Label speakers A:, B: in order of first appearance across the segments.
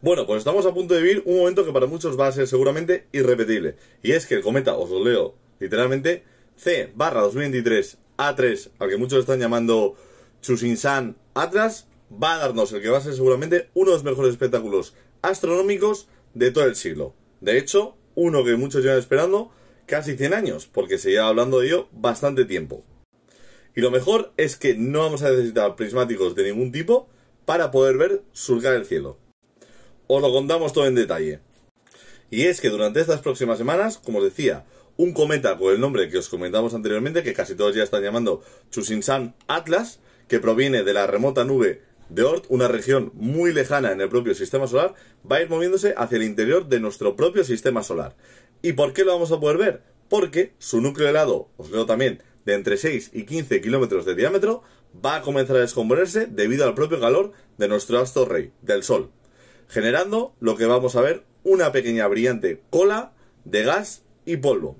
A: Bueno, pues estamos a punto de vivir un momento que para muchos va a ser seguramente irrepetible. Y es que el cometa, os lo leo literalmente, C barra 2023 A3, al que muchos están llamando Chusinsan Atlas, va a darnos el que va a ser seguramente uno de los mejores espectáculos astronómicos de todo el siglo. De hecho, uno que muchos llevan esperando casi 100 años, porque se lleva hablando de ello bastante tiempo. Y lo mejor es que no vamos a necesitar prismáticos de ningún tipo para poder ver surcar el cielo os lo contamos todo en detalle. Y es que durante estas próximas semanas, como os decía, un cometa con el nombre que os comentamos anteriormente, que casi todos ya están llamando Chusinsan Atlas, que proviene de la remota nube de Oort, una región muy lejana en el propio sistema solar, va a ir moviéndose hacia el interior de nuestro propio sistema solar. ¿Y por qué lo vamos a poder ver? Porque su núcleo helado, os veo también, de entre 6 y 15 kilómetros de diámetro, va a comenzar a descomponerse debido al propio calor de nuestro astro rey, del Sol generando lo que vamos a ver, una pequeña brillante cola de gas y polvo.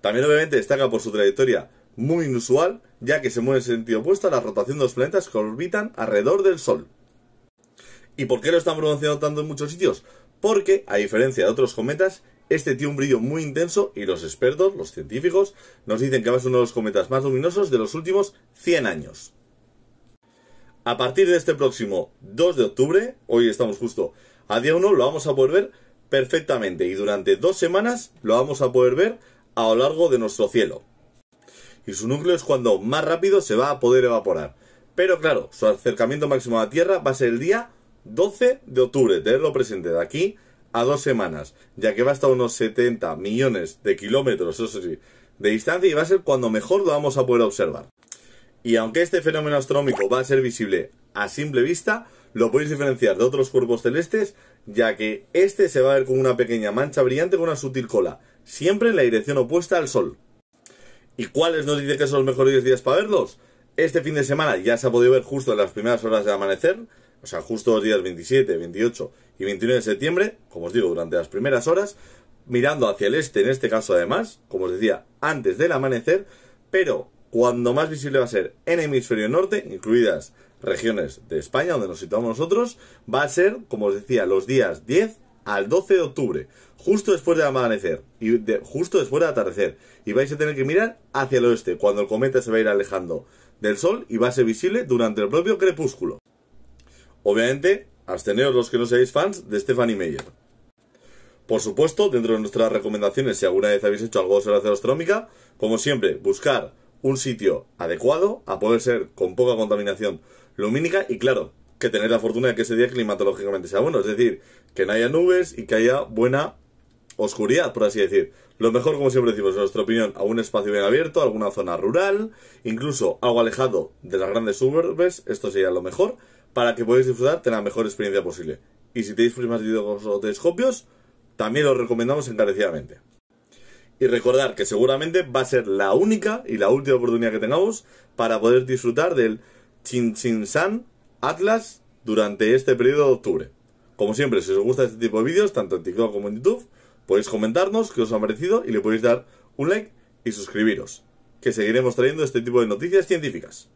A: También obviamente destaca por su trayectoria muy inusual, ya que se mueve en sentido opuesto a la rotación de los planetas que orbitan alrededor del Sol. ¿Y por qué lo están pronunciando tanto en muchos sitios? Porque, a diferencia de otros cometas, este tiene un brillo muy intenso y los expertos, los científicos, nos dicen que va a ser uno de los cometas más luminosos de los últimos 100 años. A partir de este próximo 2 de octubre, hoy estamos justo a día 1 lo vamos a poder ver perfectamente y durante dos semanas lo vamos a poder ver a lo largo de nuestro cielo. Y su núcleo es cuando más rápido se va a poder evaporar. Pero claro, su acercamiento máximo a la Tierra va a ser el día 12 de octubre, tenerlo presente de aquí a dos semanas, ya que va hasta unos 70 millones de kilómetros, eso sí, de distancia y va a ser cuando mejor lo vamos a poder observar. Y aunque este fenómeno astronómico va a ser visible a simple vista lo podéis diferenciar de otros cuerpos celestes, ya que este se va a ver con una pequeña mancha brillante con una sutil cola, siempre en la dirección opuesta al Sol. ¿Y cuáles nos dice que son los mejores días para verlos? Este fin de semana ya se ha podido ver justo en las primeras horas del amanecer, o sea, justo los días 27, 28 y 29 de septiembre, como os digo, durante las primeras horas, mirando hacia el este, en este caso además, como os decía, antes del amanecer, pero cuando más visible va a ser en el hemisferio norte, incluidas regiones de España, donde nos situamos nosotros, va a ser, como os decía, los días 10 al 12 de octubre, justo después del amanecer y justo después del atardecer. Y vais a tener que mirar hacia el oeste, cuando el cometa se va a ir alejando del sol y va a ser visible durante el propio crepúsculo. Obviamente, absteneos los que no seáis fans de Stephanie Meyer. Por supuesto, dentro de nuestras recomendaciones, si alguna vez habéis hecho algo sobre la astronómica, como siempre, buscar un sitio adecuado, a poder ser con poca contaminación lumínica y claro, que tener la fortuna de que ese día climatológicamente sea bueno, es decir, que no haya nubes y que haya buena oscuridad, por así decir. Lo mejor, como siempre decimos, en nuestra opinión, algún espacio bien abierto, alguna zona rural, incluso algo alejado de las grandes suburbes, esto sería lo mejor, para que podáis disfrutar de la mejor experiencia posible. Y si tenéis primas de telescopios también los recomendamos encarecidamente y recordar que seguramente va a ser la única y la última oportunidad que tengamos para poder disfrutar del Chin Atlas durante este periodo de octubre. Como siempre, si os gusta este tipo de vídeos, tanto en TikTok como en YouTube, podéis comentarnos qué os ha parecido y le podéis dar un like y suscribiros, que seguiremos trayendo este tipo de noticias científicas.